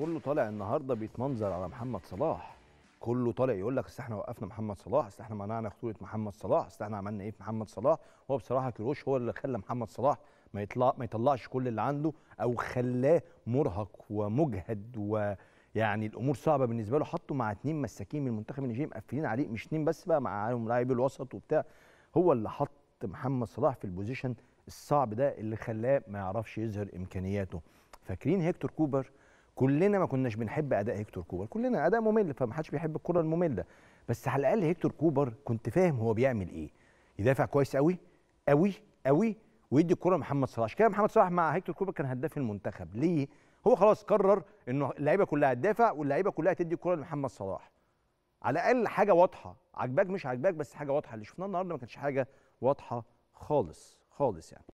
كله طالع النهارده بيتمنظر على محمد صلاح كله طالع يقول لك اصل احنا وقفنا محمد صلاح اصل احنا منعنا خطوره محمد صلاح اصل احنا عملنا ايه في محمد صلاح هو بصراحه كيروش هو اللي خلى محمد صلاح ما يطلع ما يطلعش كل اللي عنده او خلاه مرهق ومجهد ويعني الامور صعبه بالنسبه له حطه مع اتنين مساكين من المنتخب النيجيري مقفلين عليه مش اتنين بس بقى معاهم لاعبي الوسط وبتاع هو اللي حط محمد صلاح في البوزيشن الصعب ده اللي خلاه ما يعرفش يظهر امكانياته فاكرين هيكتور كوبر كلنا ما كناش بنحب اداء هيكتور كوبر كلنا اداء ممل فمحدش بيحب الكره الممله بس على الاقل هيكتور كوبر كنت فاهم هو بيعمل ايه يدافع كويس قوي قوي قوي ويدي الكره محمد صلاح عشان كده محمد صلاح مع هيكتور كوبر كان هداف المنتخب ليه هو خلاص قرر انه اللعيبه كلها هتدافع واللعيبه كلها تدي الكره لمحمد صلاح على الاقل حاجه واضحه عجباك مش عجباك بس حاجه واضحه اللي شفناه النهارده ما كانش حاجه واضحه خالص خالص يعني